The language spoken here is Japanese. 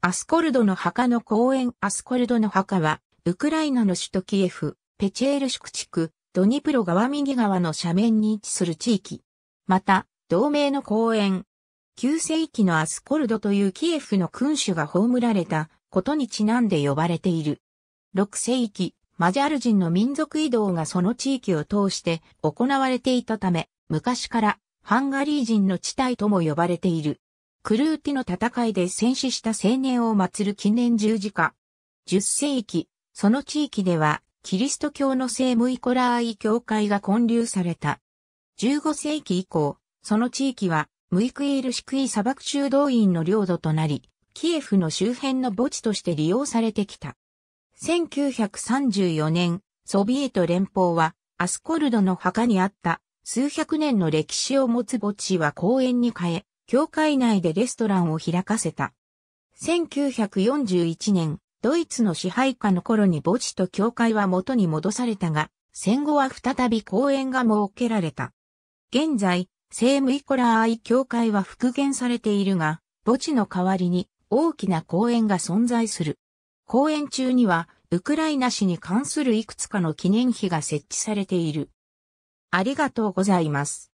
アスコルドの墓の公園アスコルドの墓は、ウクライナの首都キエフ、ペチェール宿地区、ドニプロ川右側の斜面に位置する地域。また、同名の公園。9世紀のアスコルドというキエフの君主が葬られたことにちなんで呼ばれている。6世紀、マジャル人の民族移動がその地域を通して行われていたため、昔からハンガリー人の地帯とも呼ばれている。クルーティの戦いで戦死した青年を祀る記念十字架。10世紀、その地域では、キリスト教の聖ムイコラーイ教会が建立された。15世紀以降、その地域は、ムイクイールシクイ砂漠修道院の領土となり、キエフの周辺の墓地として利用されてきた。1934年、ソビエト連邦は、アスコルドの墓にあった、数百年の歴史を持つ墓地は公園に変え、教会内でレストランを開かせた。1941年、ドイツの支配下の頃に墓地と教会は元に戻されたが、戦後は再び公園が設けられた。現在、聖ムイコラーアイ教会は復元されているが、墓地の代わりに大きな公園が存在する。公園中には、ウクライナ史に関するいくつかの記念碑が設置されている。ありがとうございます。